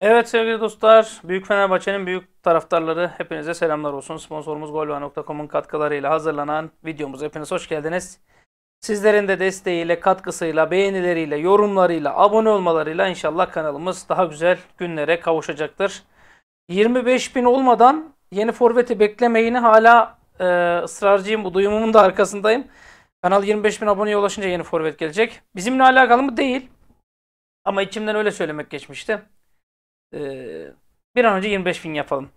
Evet sevgili dostlar, Büyük Fenerbahçe'nin büyük taraftarları hepinize selamlar olsun. Sponsorumuz golva.com'un katkılarıyla hazırlanan videomuz. Hepiniz hoş geldiniz. Sizlerin de desteğiyle, katkısıyla, beğenileriyle, yorumlarıyla, abone olmalarıyla inşallah kanalımız daha güzel günlere kavuşacaktır. 25 bin olmadan yeni forveti beklemeyini hala e, ısrarcıyım. Bu duyumumun da arkasındayım. Kanal 25 bin aboneye ulaşınca yeni forvet gelecek. Bizimle alakalı mı? Değil. Ama içimden öyle söylemek geçmişti. Ee, bir an önce 25 bin yapalım.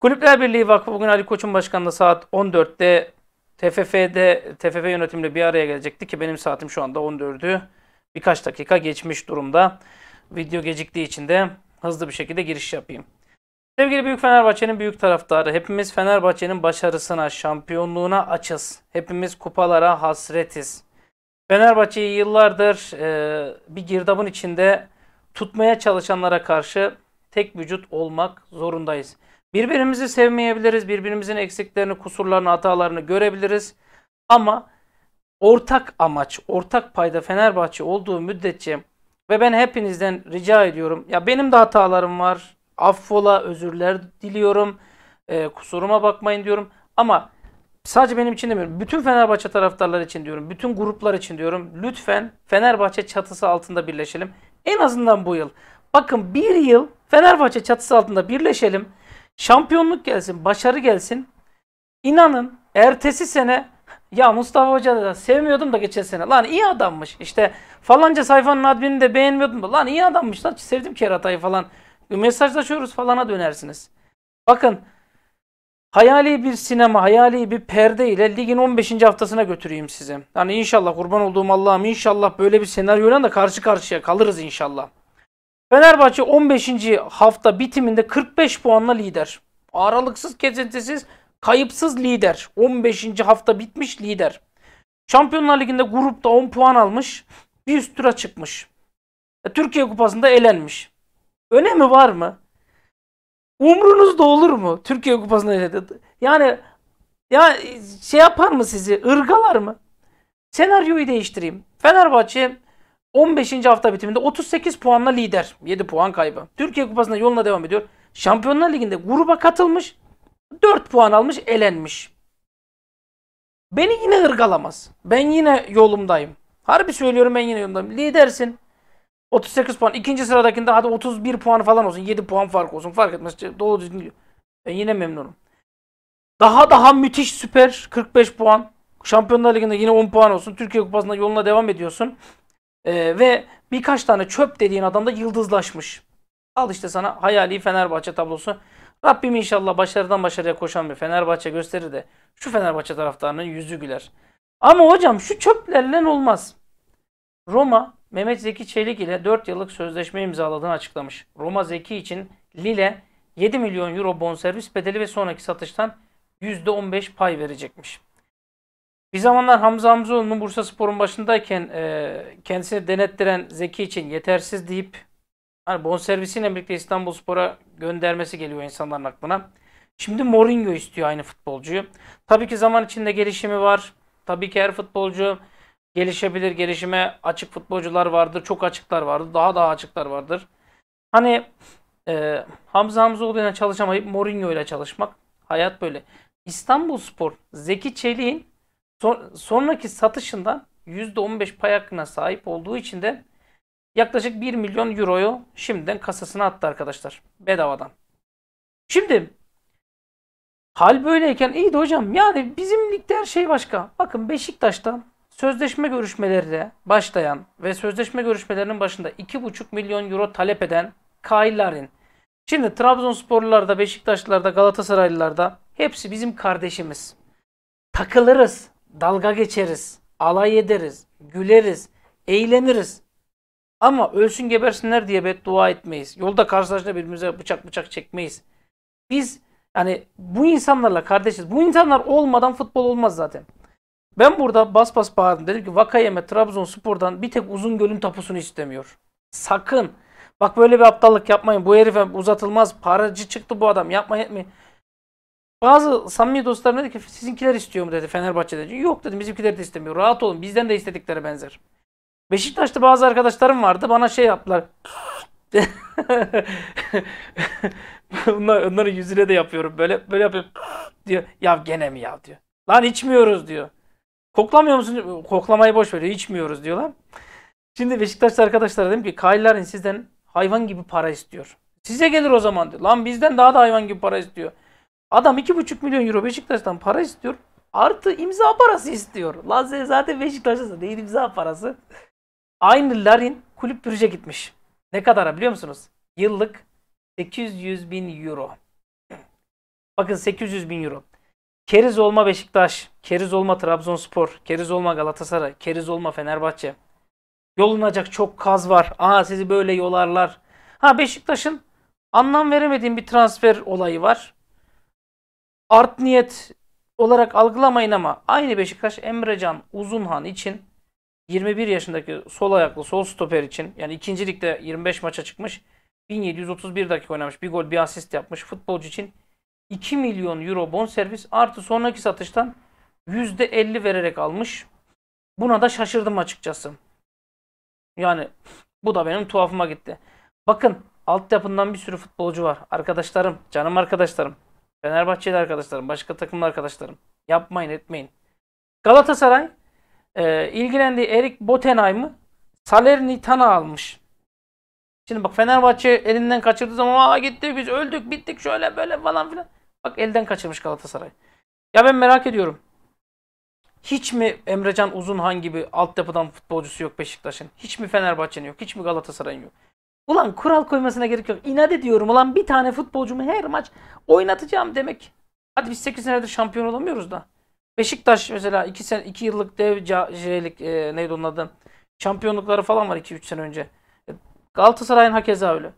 Kulüpler Birliği Vakfı bugün Ali Koç'un başkanlığı saat 14'te TFF'de TFF yönetimle bir araya gelecekti ki benim saatim şu anda 14'ü birkaç dakika geçmiş durumda. Video geciktiği için de hızlı bir şekilde giriş yapayım. Sevgili Büyük Fenerbahçe'nin büyük taraftarı, hepimiz Fenerbahçe'nin başarısına, şampiyonluğuna açız. Hepimiz kupalara hasretiz. Fenerbahçe'yi yıllardır e, bir girdabın içinde tutmaya çalışanlara karşı tek vücut olmak zorundayız. Birbirimizi sevmeyebiliriz, birbirimizin eksiklerini, kusurlarını, hatalarını görebiliriz. Ama ortak amaç, ortak payda Fenerbahçe olduğu müddetçe ve ben hepinizden rica ediyorum. Ya benim de hatalarım var. Affola, özürler diliyorum. E, kusuruma bakmayın diyorum. Ama sadece benim için demiyorum. Bütün Fenerbahçe taraftarları için diyorum. Bütün gruplar için diyorum. Lütfen Fenerbahçe çatısı altında birleşelim. En azından bu yıl. Bakın bir yıl Fenerbahçe çatısı altında birleşelim. Şampiyonluk gelsin, başarı gelsin. İnanın ertesi sene ya Mustafa Hoca da sevmiyordum da geçen sene. Lan iyi adammış. İşte falanca sayfanın adminini de beğenmiyordum da. Lan iyi adammış lan. Sevdim Keratay'ı falan. Mesajlaşıyoruz falana dönersiniz. Bakın hayali bir sinema, hayali bir perde ile ligin 15. haftasına götüreyim sizi. Yani inşallah kurban olduğum Allah'ım inşallah böyle bir senaryoyla da karşı karşıya kalırız inşallah. Fenerbahçe 15. hafta bitiminde 45 puanla lider. Aralıksız kesintisiz kayıpsız lider. 15. hafta bitmiş lider. Şampiyonlar Ligi'nde grupta 10 puan almış. Bir üst tura çıkmış. E, Türkiye Kupası'nda elenmiş. Önemi var mı? Umrunuzda olur mu? Türkiye Kupası'nda elenmiş. Yani ya şey yapar mı sizi? Irgalar mı? Senaryoyu değiştireyim. Fenerbahçe 15. hafta bitiminde 38 puanla lider. 7 puan kaybı. Türkiye Kupası'nda yoluna devam ediyor. Şampiyonlar Ligi'nde gruba katılmış. 4 puan almış, elenmiş. Beni yine hırgalamaz. Ben yine yolumdayım. Harbi söylüyorum ben yine yolumdayım. Lidersin. 38 puan. ikinci sıradakinde hadi 31 puan falan olsun. 7 puan fark olsun. Fark etmez. Doğru düzgün. Ben yine memnunum. Daha daha müthiş süper. 45 puan. Şampiyonlar Ligi'nde yine 10 puan olsun. Türkiye Kupası'nda yoluna devam ediyorsun. Ee, ve birkaç tane çöp dediğin adam da yıldızlaşmış. Al işte sana hayali Fenerbahçe tablosu. Rabbim inşallah başarıdan başarıya koşan bir Fenerbahçe gösterir de şu Fenerbahçe taraftarının yüzü güler. Ama hocam şu çöplerle olmaz. Roma Mehmet Zeki Çelik ile 4 yıllık sözleşme imzaladığını açıklamış. Roma Zeki için Lille 7 milyon euro bonservis bedeli ve sonraki satıştan %15 pay verecekmiş. Bir zamanlar Hamza Hamzoğlu'nun Bursa Spor'un başındayken e, kendisini denettiren Zeki için yetersiz deyip hani bonservisiyle birlikte İstanbul Spor'a göndermesi geliyor insanların aklına. Şimdi Mourinho istiyor aynı futbolcuyu. Tabii ki zaman içinde gelişimi var. Tabii ki her futbolcu gelişebilir. Gelişime açık futbolcular vardır. Çok açıklar vardır. Daha daha açıklar vardır. Hani e, Hamza Hamzoğlu ile çalışamayıp Mourinho ile çalışmak hayat böyle. İstanbul Spor Zeki Çelik'in Son, sonraki satışından %15 pay hakkına sahip olduğu için de yaklaşık 1 milyon euroyu şimdiden kasasına attı arkadaşlar. Bedavadan. Şimdi hal böyleyken iyi de hocam yani bizim ligde her şey başka. Bakın Beşiktaş'ta sözleşme görüşmelerine başlayan ve sözleşme görüşmelerinin başında 2,5 milyon euro talep eden Kaylarin. Şimdi Trabzonsporlular da Beşiktaşlılar hepsi bizim kardeşimiz. Takılırız dalga geçeriz, alay ederiz, güleriz, eğleniriz. Ama ölsün gebersinler diye beddua etmeyiz. Yolda karşılaştığında birbirimize bıçak bıçak çekmeyiz. Biz yani bu insanlarla kardeşiz. Bu insanlar olmadan futbol olmaz zaten. Ben burada bas bas bağırdım. Dedim ki Vakayeme Trabzonspor'dan bir tek uzun gölün tapusunu istemiyor. Sakın. Bak böyle bir aptallık yapmayın. Bu herife uzatılmaz. Paracı çıktı bu adam. Yapmayın. Yapmayın. Bazı samimi dostlarım dedi ki sizinkiler istiyor mu dedi Fenerbahçe'de. Yok dedim bizimkiler de istemiyor. Rahat olun bizden de istediklere benzer. Beşiktaş'ta bazı arkadaşlarım vardı bana şey yaptılar. Bunlar, onların yüzüne de yapıyorum böyle böyle yapıyorum diyor. Ya gene mi ya diyor. Lan içmiyoruz diyor. Koklamıyor musun? Koklamayı boş veriyor içmiyoruz diyorlar. Şimdi Beşiktaş'ta arkadaşlar dedim ki kayların sizden hayvan gibi para istiyor. Size gelir o zaman diyor. Lan bizden daha da hayvan gibi para istiyor. Adam 2,5 milyon euro Beşiktaş'tan para istiyor. Artı imza parası istiyor. Lazze zaten Beşiktaş'ta da değil imza parası. Aynı Larin kulüp bürüce gitmiş. Ne kadara biliyor musunuz? Yıllık 800 bin euro. Bakın 800 bin euro. Keriz olma Beşiktaş, Keriz olma Trabzonspor, Keriz olma Galatasaray, Keriz olma Fenerbahçe. Yolunacak çok kaz var. Aa sizi böyle yolarlar. Ha Beşiktaş'ın anlam veremediğim bir transfer olayı var art niyet olarak algılamayın ama aynı Beşiktaş Emrecan Uzunhan için 21 yaşındaki sol ayaklı sol stoper için yani ikinci ligde 25 maça çıkmış 1731 dakika oynamış bir gol bir asist yapmış futbolcu için 2 milyon euro bonservis artı sonraki satıştan %50 vererek almış. Buna da şaşırdım açıkçası. Yani bu da benim tuhafıma gitti. Bakın altyapından bir sürü futbolcu var. Arkadaşlarım, canım arkadaşlarım. Fenerbahçeli arkadaşlarım, başka takımlı arkadaşlarım yapmayın etmeyin. Galatasaray e, ilgilendiği Erik Botenheim'ı Salernitana almış. Şimdi bak Fenerbahçe elinden kaçırdı zaman aa gitti biz öldük bittik şöyle böyle falan filan. Bak elden kaçırmış Galatasaray. Ya ben merak ediyorum. Hiç mi Emrecan Uzunhan gibi altyapıdan futbolcusu yok Beşiktaş'ın? Hiç mi Fenerbahçe'nin yok? Hiç mi Galatasaray'ın yok? Ulan kural koymasına gerek yok. İnat ediyorum ulan bir tane futbolcumu her maç oynatacağım demek. Hadi biz 8 senedir şampiyon olamıyoruz da. Beşiktaş mesela 2 sen 2 yıllık dev şeylik e, neydi onun adı? Şampiyonlukları falan var 2-3 sene önce. E, Galatasaray'ın hakeza öyle.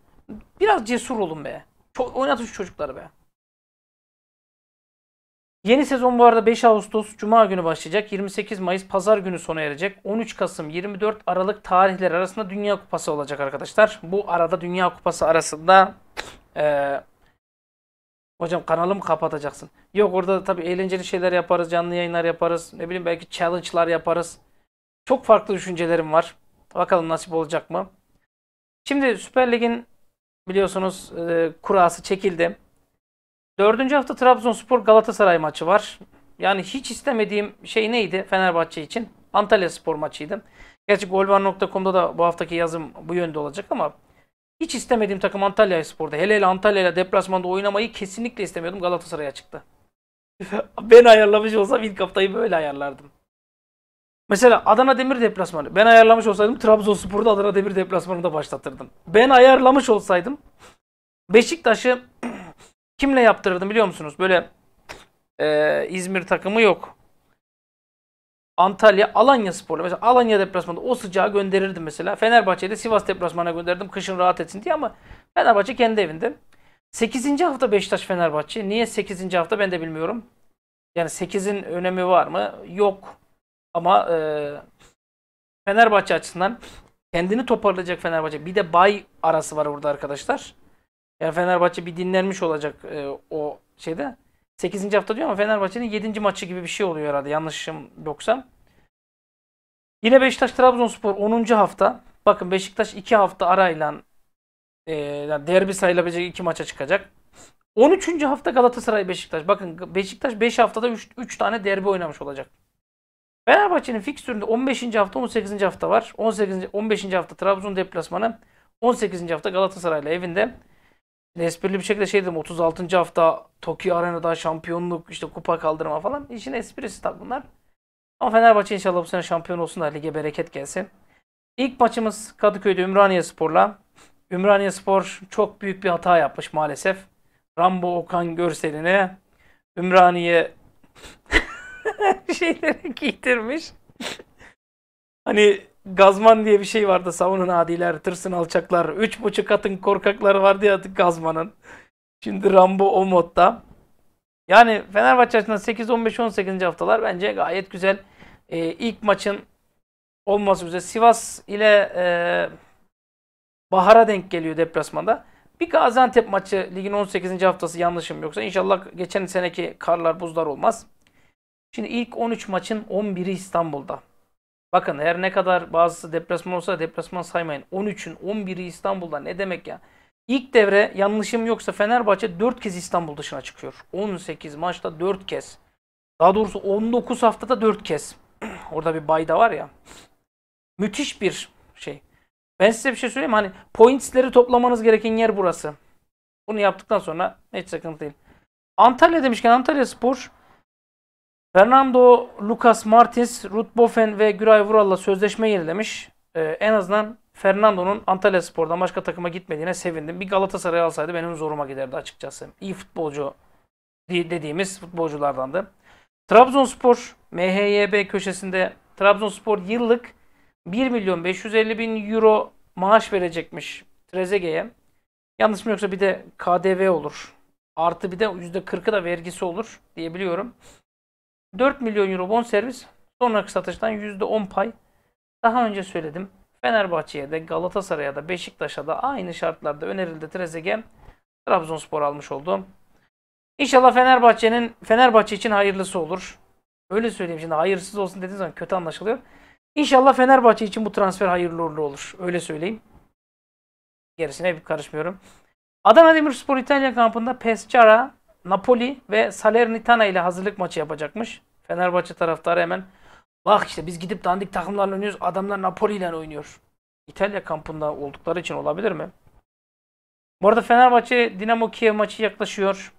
Biraz cesur olun be. Çok oynatın şu çocukları be. Yeni sezon bu arada 5 Ağustos Cuma günü başlayacak. 28 Mayıs Pazar günü sona erecek. 13 Kasım 24 Aralık tarihleri arasında Dünya Kupası olacak arkadaşlar. Bu arada Dünya Kupası arasında ee, Hocam kanalımı kapatacaksın. Yok orada tabii eğlenceli şeyler yaparız, canlı yayınlar yaparız. Ne bileyim belki challenge'lar yaparız. Çok farklı düşüncelerim var. Bakalım nasip olacak mı? Şimdi Süper Lig'in biliyorsunuz e, kurası çekildi. Dördüncü hafta Trabzonspor Galatasaray maçı var. Yani hiç istemediğim şey neydi Fenerbahçe için? Antalya Spor maçıydı. Gerçi golvar.com'da da bu haftaki yazım bu yönde olacak ama hiç istemediğim takım Antalya Spor'da. Hele hele Antalya ile deplasmanda oynamayı kesinlikle istemiyordum. Galatasaray'a çıktı. ben ayarlamış olsam ilk haftayı böyle ayarlardım. Mesela Adana Demir deplasmanı. Ben ayarlamış olsaydım Trabzonspor'da Adana Demir Deplasmanı'nda başlatırdım. Ben ayarlamış olsaydım Beşiktaş'ı Kimle yaptırırdım biliyor musunuz? Böyle e, İzmir takımı yok. Antalya, Alanya sporlu. Mesela Alanya deplasmanında o sıcağı gönderirdim mesela. Fenerbahçe'de Sivas deplasmana gönderdim kışın rahat etsin diye ama Fenerbahçe kendi evinde. 8. hafta Beşiktaş Fenerbahçe. Niye 8. hafta ben de bilmiyorum. Yani 8'in önemi var mı? Yok. Ama e, Fenerbahçe açısından kendini toparlayacak Fenerbahçe. Bir de bay arası var burada arkadaşlar. Yani Fenerbahçe bir dinlenmiş olacak e, o şeyde. 8. hafta diyor ama Fenerbahçe'nin 7. maçı gibi bir şey oluyor herhalde yanlışım yoksa. Yine Beşiktaş Trabzonspor 10. hafta. Bakın Beşiktaş 2 hafta arayla e, yani derbi sayılabilecek 2 maça çıkacak. 13. hafta Galatasaray Beşiktaş. Bakın Beşiktaş 5 haftada 3, 3 tane derbi oynamış olacak. Fenerbahçe'nin fikstüründe 15. hafta 18. hafta var. 18. 15. hafta Trabzon deplasmanı. 18. hafta Galatasaray'la evinde. Hani esprili bir şekilde şey dedim 36. hafta Tokyo Arena'da şampiyonluk işte kupa kaldırma falan işin esprisi tabi bunlar. Ama Fenerbahçe inşallah bu sene şampiyon olsun da lige bereket gelsin. İlk maçımız Kadıköy'de Ümraniye Spor'la. Ümraniye Spor çok büyük bir hata yapmış maalesef. Rambo Okan görseline Ümraniye şeyleri giydirmiş. hani Gazman diye bir şey vardı. Savunun adiler, tırsın alçaklar. Üç buçuk katın korkakları vardı ya Gazman'ın. Şimdi Rambo o modda. Yani Fenerbahçe açısından 8, 15, 18. haftalar bence gayet güzel. Ee, ilk maçın olması üzere Sivas ile e, Bahar'a denk geliyor deplasmanda. Bir Gaziantep maçı ligin 18. haftası yanlışım yoksa inşallah geçen seneki karlar buzlar olmaz. Şimdi ilk 13 maçın 11'i İstanbul'da. Bakın her ne kadar bazısı depresman olsa depresman saymayın. 13'ün 11'i İstanbul'da ne demek ya? İlk devre yanlışım yoksa Fenerbahçe 4 kez İstanbul dışına çıkıyor. 18 maçta 4 kez. Daha doğrusu 19 haftada 4 kez. Orada bir bayda var ya. Müthiş bir şey. Ben size bir şey söyleyeyim hani pointsleri toplamanız gereken yer burası. Bunu yaptıktan sonra hiç sıkıntı değil. Antalya demişken Antalya Spor Fernando Lucas Martins, Ruth Bofen ve Güray Vural'la sözleşme yenilemiş. Ee, en azından Fernando'nun Antalya Spor'dan başka takıma gitmediğine sevindim. Bir Galatasaray alsaydı benim zoruma giderdi açıkçası. İyi futbolcu dediğimiz futbolculardandı. Trabzonspor MHYB köşesinde Trabzonspor yıllık 1 milyon 550 bin euro maaş verecekmiş Trezeguet'e. Yanlış mı yoksa bir de KDV olur. Artı bir de %40'ı da vergisi olur diyebiliyorum. 4 milyon euro bon servis sonraki satıştan %10 pay. Daha önce söyledim. Fenerbahçe'ye de Galatasaray'a da Beşiktaş'a da aynı şartlarda önerildi Trezeguet. Trabzonspor almış oldu. İnşallah Fenerbahçe'nin Fenerbahçe için hayırlısı olur. Öyle söyleyeyim şimdi hayırsız olsun dediğiniz zaman kötü anlaşılıyor. İnşallah Fenerbahçe için bu transfer hayırlı uğurlu olur. Öyle söyleyeyim. Gerisine bir karışmıyorum. Adana Demirspor İtalya kampında Pescara Napoli ve Salernitana ile hazırlık maçı yapacakmış. Fenerbahçe taraftarı hemen bak işte biz gidip dandik takımlarla oynuyoruz. Adamlar Napoli ile oynuyor. İtalya kampında oldukları için olabilir mi? Bu arada Fenerbahçe Dinamo Kiev maçı yaklaşıyor.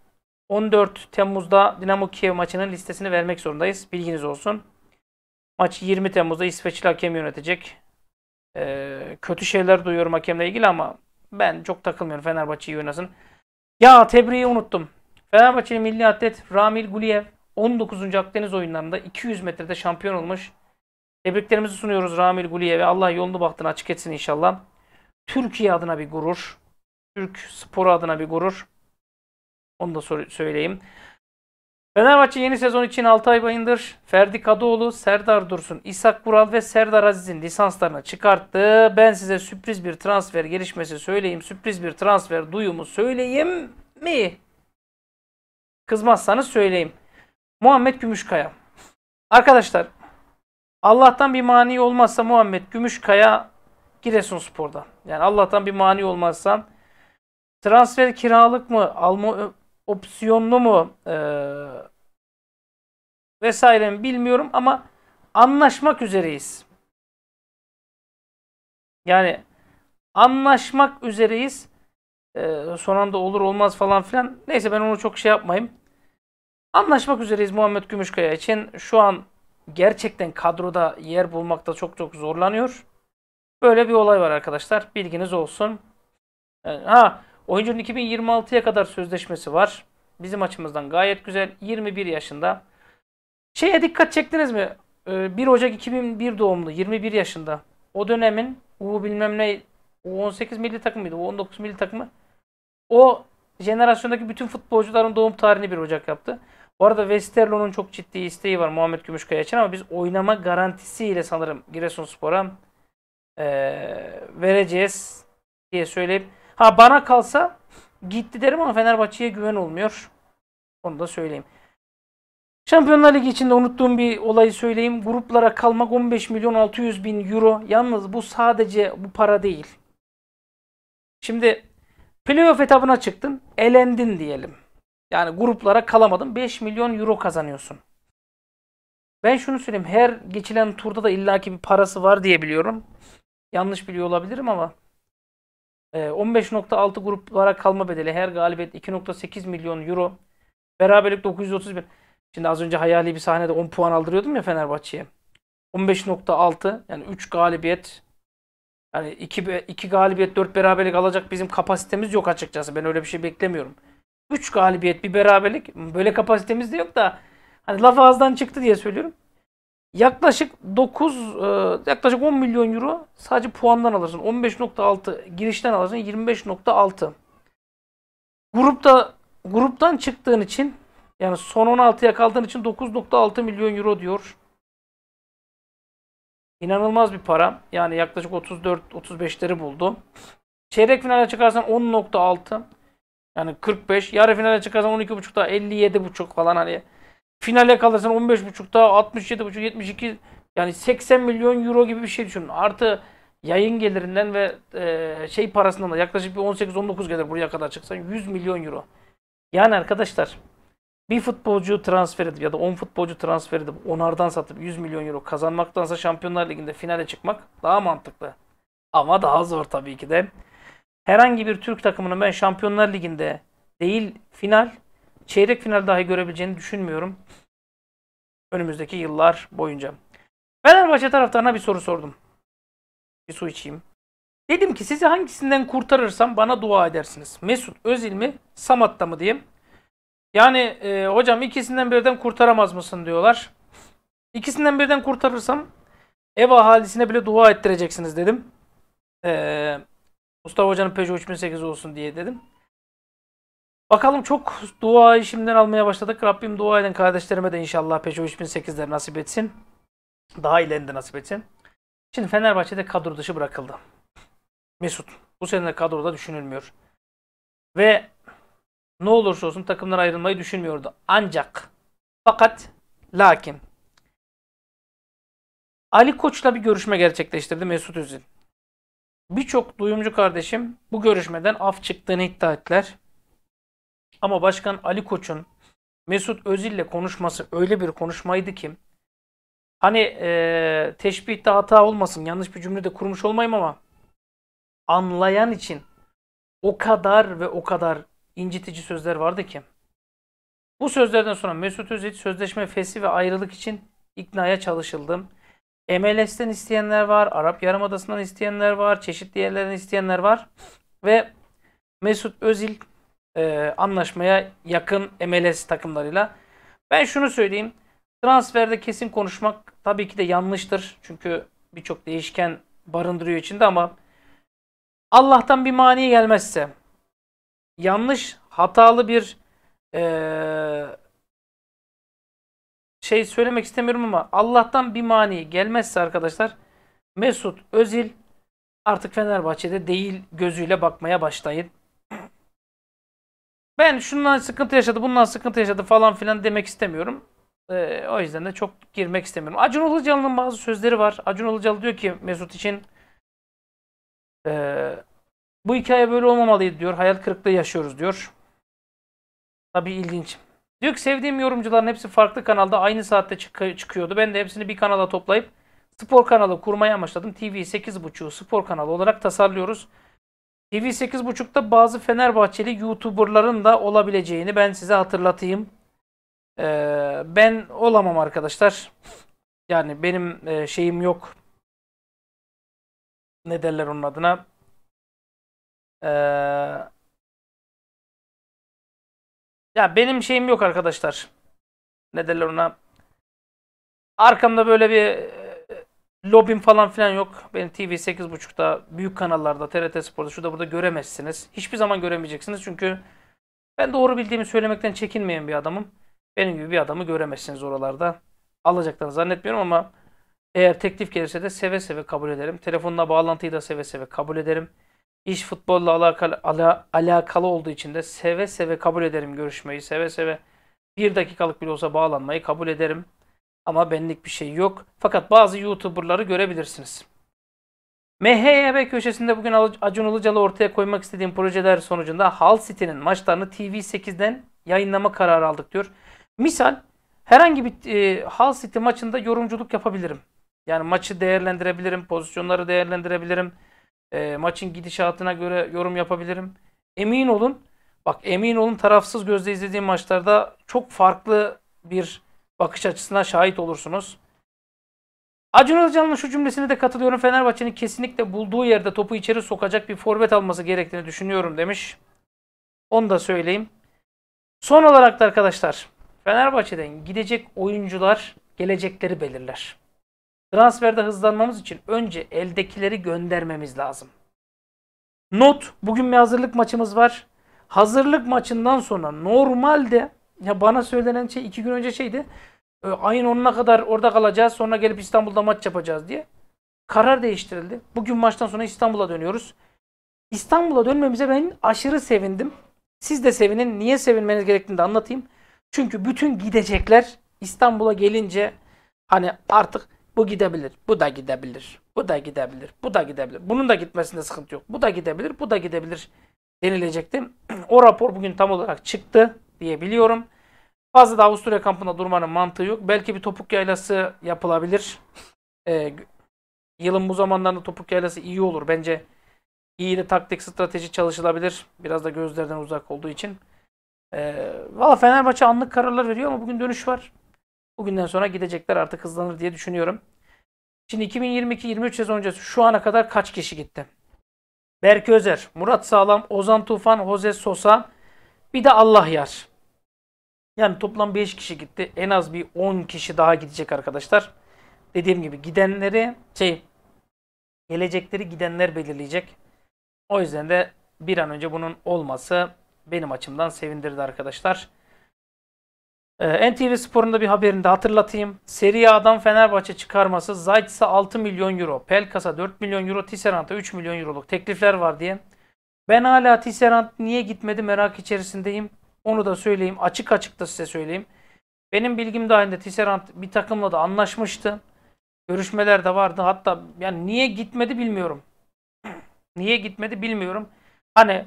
14 Temmuz'da Dinamo Kiev maçının listesini vermek zorundayız. Bilginiz olsun. Maçı 20 Temmuz'da İsveçli hakem yönetecek. Ee, kötü şeyler duyuyorum hakemle ilgili ama ben çok takılmıyorum Fenerbahçe'yi oynasın. Ya tebriği unuttum. Fenerbahçeli milli atlet Ramil Guliyev 19. Akdeniz oyunlarında 200 metrede şampiyon olmuş. Tebriklerimizi sunuyoruz Ramil Guliyev'e. Allah yolunu bahtını açık etsin inşallah. Türkiye adına bir gurur. Türk sporu adına bir gurur. Onu da söyleyeyim. Fenerbahçe yeni sezon için ay Bayındır, Ferdi Kadıoğlu, Serdar Dursun, İshak Kural ve Serdar Aziz'in lisanslarını çıkarttı. Ben size sürpriz bir transfer gelişmesi söyleyeyim, sürpriz bir transfer duyumu söyleyeyim mi? Kızmazsanız söyleyeyim. Muhammed Gümüşkaya. Arkadaşlar Allah'tan bir mani olmazsa Muhammed Gümüşkaya giresun sporda. Yani Allah'tan bir mani olmazsa transfer kiralık mı, alma opsiyonlu mu e, vesaire mi bilmiyorum ama anlaşmak üzereyiz. Yani anlaşmak üzereyiz. E, son anda olur olmaz falan filan. Neyse ben onu çok şey yapmayayım. Anlaşmak üzereyiz Muhammed Gümüşkaya için. Şu an gerçekten kadroda yer bulmakta çok çok zorlanıyor. Böyle bir olay var arkadaşlar. Bilginiz olsun. Ee, ha, oyuncunun 2026'ya kadar sözleşmesi var. Bizim açımızdan gayet güzel. 21 yaşında. Şeye dikkat çektiniz mi? 1 ee, Ocak 2001 doğumlu 21 yaşında. O dönemin U bilmem ne U18 milli takım mıydı? U19 milli takımı. O jenerasyondaki bütün futbolcuların doğum tarihini 1 Ocak yaptı. Bu arada Westerlo'nun çok ciddi isteği var Muhammed Gümüşkaya için ama biz oynama garantisiyle sanırım Giresunspor'a e, vereceğiz diye söyleyip ha bana kalsa gitti derim ama Fenerbahçe'ye güven olmuyor. Onu da söyleyeyim. Şampiyonlar Ligi içinde unuttuğum bir olayı söyleyeyim. Gruplara kalmak 15 milyon 600 bin euro. Yalnız bu sadece bu para değil. Şimdi playoff etabına çıktın. Elendin diyelim. Yani gruplara kalamadın. 5 milyon euro kazanıyorsun. Ben şunu söyleyeyim. Her geçilen turda da illaki bir parası var diye biliyorum. Yanlış biliyor olabilirim ama. 15.6 e, gruplara kalma bedeli. Her galibiyet 2.8 milyon euro. Beraberlik 930 bin. Şimdi az önce hayali bir sahnede 10 puan aldırıyordum ya Fenerbahçe'ye. 15.6 yani 3 galibiyet yani 2, 2 galibiyet 4 beraberlik alacak bizim kapasitemiz yok açıkçası. Ben öyle bir şey beklemiyorum. 3 galibiyet, bir beraberlik. Böyle kapasitemiz de yok da hani laf ağızdan çıktı diye söylüyorum. Yaklaşık 9 e, yaklaşık 10 milyon euro sadece puandan alırsın. 15.6 girişten alırsın. 25.6. Grupta gruptan çıktığın için yani son 16'ya kaldığın için 9.6 milyon euro diyor. İnanılmaz bir para. Yani yaklaşık 34 35'leri buldu. Çeyrek finale çıkarsan 10.6 yani 45. Yarı finale çıkarsan 12.5'da 57.5 falan hani. Finale kalırsan 15.5'da 67.5 72 yani 80 milyon euro gibi bir şey düşün. Artı yayın gelirinden ve e, şey parasından da yaklaşık bir 18-19 gelir buraya kadar çıksan 100 milyon euro. Yani arkadaşlar bir futbolcu transfer edip ya da 10 futbolcu transfer edip onardan satıp 100 milyon euro kazanmaktansa Şampiyonlar Ligi'nde finale çıkmak daha mantıklı. Ama daha zor tabii ki de herhangi bir Türk takımının ben Şampiyonlar Ligi'nde değil final, çeyrek final dahi görebileceğini düşünmüyorum. Önümüzdeki yıllar boyunca. Fenerbahçe taraftarına bir soru sordum. Bir su içeyim. Dedim ki sizi hangisinden kurtarırsam bana dua edersiniz. Mesut Özil mi, Samat'ta mı diyeyim. Yani e, hocam ikisinden birden kurtaramaz mısın diyorlar. İkisinden birden kurtarırsam ev ahalisine bile dua ettireceksiniz dedim. Ee, Mustafa Hoca'nın Peugeot 3008 olsun diye dedim. Bakalım çok duayı şimdiden almaya başladık. Rabbim dua eden kardeşlerime de inşallah Peugeot 3008'ler nasip etsin. Daha ileride nasip etsin. Şimdi Fenerbahçe'de kadro dışı bırakıldı. Mesut. Bu sene kadroda düşünülmüyor. Ve ne olursa olsun takımlar ayrılmayı düşünmüyordu. Ancak fakat lakin Ali Koç'la bir görüşme gerçekleştirdi Mesut Özil. Birçok duyumcu kardeşim bu görüşmeden af çıktığını iddia ettiler. Ama Başkan Ali Koç'un Mesut Özil ile konuşması öyle bir konuşmaydı ki hani e, teşbihte hata olmasın yanlış bir cümle de kurmuş olmayayım ama anlayan için o kadar ve o kadar incitici sözler vardı ki. Bu sözlerden sonra Mesut Özil sözleşme fesi ve ayrılık için iknaya çalışıldım. MLS'ten isteyenler var, Arap Yarımadası'ndan isteyenler var, çeşitli yerlerden isteyenler var. Ve Mesut Özil e, anlaşmaya yakın MLS takımlarıyla. Ben şunu söyleyeyim. Transferde kesin konuşmak tabii ki de yanlıştır. Çünkü birçok değişken barındırıyor içinde ama Allah'tan bir mani gelmezse yanlış, hatalı bir e, şey söylemek istemiyorum ama Allah'tan bir mani gelmezse arkadaşlar Mesut Özil artık Fenerbahçe'de değil gözüyle bakmaya başlayın. Ben şundan sıkıntı yaşadı, bundan sıkıntı yaşadı falan filan demek istemiyorum. Ee, o yüzden de çok girmek istemiyorum. Acun Ilıcalı'nın bazı sözleri var. Acun Ilıcalı diyor ki Mesut için e, bu hikaye böyle olmamalıydı diyor. Hayal kırıklığı yaşıyoruz diyor. Tabii ilginç. Diyor ki sevdiğim yorumcuların hepsi farklı kanalda aynı saatte çık çıkıyordu. Ben de hepsini bir kanala toplayıp spor kanalı kurmayı amaçladım. TV 8.5'u spor kanalı olarak tasarlıyoruz. TV 8.5'ta bazı Fenerbahçeli YouTuber'ların da olabileceğini ben size hatırlatayım. Ee, ben olamam arkadaşlar. Yani benim e, şeyim yok. Ne derler onun adına? Eee ya benim şeyim yok arkadaşlar. Ne derler ona? Arkamda böyle bir e, lobim falan filan yok. Beni TV 8.5'ta, büyük kanallarda, TRT Spor'da, şurada burada göremezsiniz. Hiçbir zaman göremeyeceksiniz çünkü ben doğru bildiğimi söylemekten çekinmeyen bir adamım. Benim gibi bir adamı göremezsiniz oralarda. Alacaklarını zannetmiyorum ama eğer teklif gelirse de seve seve kabul ederim. Telefonla bağlantıyı da seve seve kabul ederim. İş futbolla alakalı, ala, alakalı olduğu için de seve seve kabul ederim görüşmeyi. Seve seve bir dakikalık bile olsa bağlanmayı kabul ederim. Ama benlik bir şey yok. Fakat bazı YouTuber'ları görebilirsiniz. MHYB köşesinde bugün Acun Ilıcalı ortaya koymak istediğim projeler sonucunda Hal City'nin maçlarını TV8'den yayınlama kararı aldık diyor. Misal herhangi bir e, Hal City maçında yorumculuk yapabilirim. Yani maçı değerlendirebilirim, pozisyonları değerlendirebilirim. E, maçın gidişatına göre yorum yapabilirim. Emin olun bak emin olun tarafsız gözle izlediğim maçlarda çok farklı bir bakış açısına şahit olursunuz. Acun Ilıcalı'nın şu cümlesine de katılıyorum. Fenerbahçe'nin kesinlikle bulduğu yerde topu içeri sokacak bir forvet alması gerektiğini düşünüyorum demiş. Onu da söyleyeyim. Son olarak da arkadaşlar Fenerbahçe'den gidecek oyuncular gelecekleri belirler. Transferde hızlanmamız için önce eldekileri göndermemiz lazım. Not, bugün bir hazırlık maçımız var. Hazırlık maçından sonra normalde ya bana söylenen şey iki gün önce şeydi. E, ayın 10'una kadar orada kalacağız sonra gelip İstanbul'da maç yapacağız diye. Karar değiştirildi. Bugün maçtan sonra İstanbul'a dönüyoruz. İstanbul'a dönmemize ben aşırı sevindim. Siz de sevinin. Niye sevinmeniz gerektiğini de anlatayım. Çünkü bütün gidecekler İstanbul'a gelince hani artık bu gidebilir, bu da gidebilir, bu da gidebilir, bu da gidebilir. Bunun da gitmesinde sıkıntı yok. Bu da gidebilir, bu da gidebilir denilecekti. O rapor bugün tam olarak çıktı diyebiliyorum. Fazla da Avusturya kampında durmanın mantığı yok. Belki bir topuk yaylası yapılabilir. Ee, yılın bu zamanlarında topuk yaylası iyi olur. Bence iyi de taktik strateji çalışılabilir. Biraz da gözlerden uzak olduğu için. Ee, Valla Fenerbahçe anlık kararlar veriyor ama bugün dönüş var. Bugünden sonra gidecekler artık hızlanır diye düşünüyorum. Şimdi 2022-23 sezoncu şu ana kadar kaç kişi gitti? Berk Özer, Murat Sağlam, Ozan Tufan, Jose Sosa, bir de Allah yar. Yani toplam 5 kişi gitti. En az bir 10 kişi daha gidecek arkadaşlar. Dediğim gibi gidenleri şey gelecekleri gidenler belirleyecek. O yüzden de bir an önce bunun olması benim açımdan sevindirdi arkadaşlar. Ee, NTV Spor'un da bir haberinde hatırlatayım. Serie A'dan Fenerbahçe çıkarması Zayt'sa 6 milyon euro, Pelkas'a 4 milyon euro, Tisserant'a 3 milyon euroluk teklifler var diye. Ben hala Tisserant niye gitmedi merak içerisindeyim. Onu da söyleyeyim. Açık açık da size söyleyeyim. Benim bilgim dahilinde Tisserant bir takımla da anlaşmıştı. Görüşmeler de vardı. Hatta yani niye gitmedi bilmiyorum. niye gitmedi bilmiyorum. Hani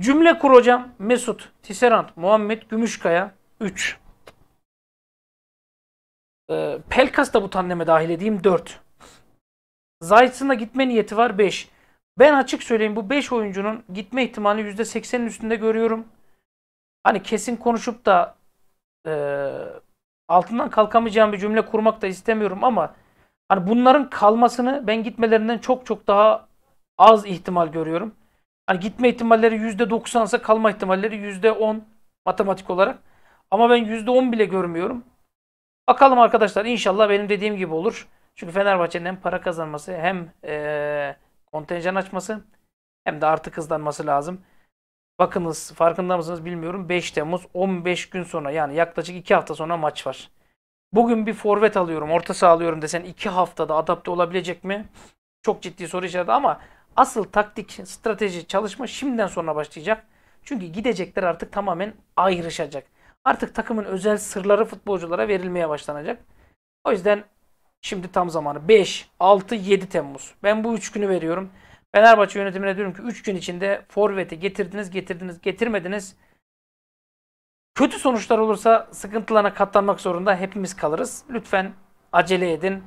cümle kuracağım. Mesut, Tisserant, Muhammed Gümüşkaya 3. E, ee, Pelkas da bu tandeme dahil edeyim 4. Zayt'sın da gitme niyeti var 5. Ben açık söyleyeyim bu 5 oyuncunun gitme ihtimali %80'in üstünde görüyorum. Hani kesin konuşup da e, altından kalkamayacağım bir cümle kurmak da istemiyorum ama hani bunların kalmasını ben gitmelerinden çok çok daha az ihtimal görüyorum. Hani gitme ihtimalleri %90 ise kalma ihtimalleri %10 matematik olarak. Ama ben %10 bile görmüyorum. Bakalım arkadaşlar inşallah benim dediğim gibi olur. Çünkü Fenerbahçe'nin hem para kazanması hem e, kontenjan açması hem de artık hızlanması lazım. Bakınız farkında mısınız bilmiyorum 5 Temmuz 15 gün sonra yani yaklaşık 2 hafta sonra maç var. Bugün bir forvet alıyorum orta saha alıyorum desen 2 haftada adapte olabilecek mi? Çok ciddi soru işareti ama asıl taktik strateji çalışma şimdiden sonra başlayacak. Çünkü gidecekler artık tamamen ayrışacak. Artık takımın özel sırları futbolculara verilmeye başlanacak. O yüzden şimdi tam zamanı. 5, 6, 7 Temmuz. Ben bu 3 günü veriyorum. Fenerbahçe yönetimine diyorum ki 3 gün içinde forveti getirdiniz, getirdiniz, getirmediniz. Kötü sonuçlar olursa sıkıntılarına katlanmak zorunda hepimiz kalırız. Lütfen acele edin.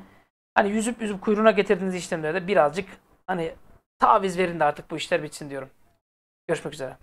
Hani yüzüp yüzüp kuyruğuna getirdiğiniz işlemlerde birazcık hani taviz verin de artık bu işler bitsin diyorum. Görüşmek üzere.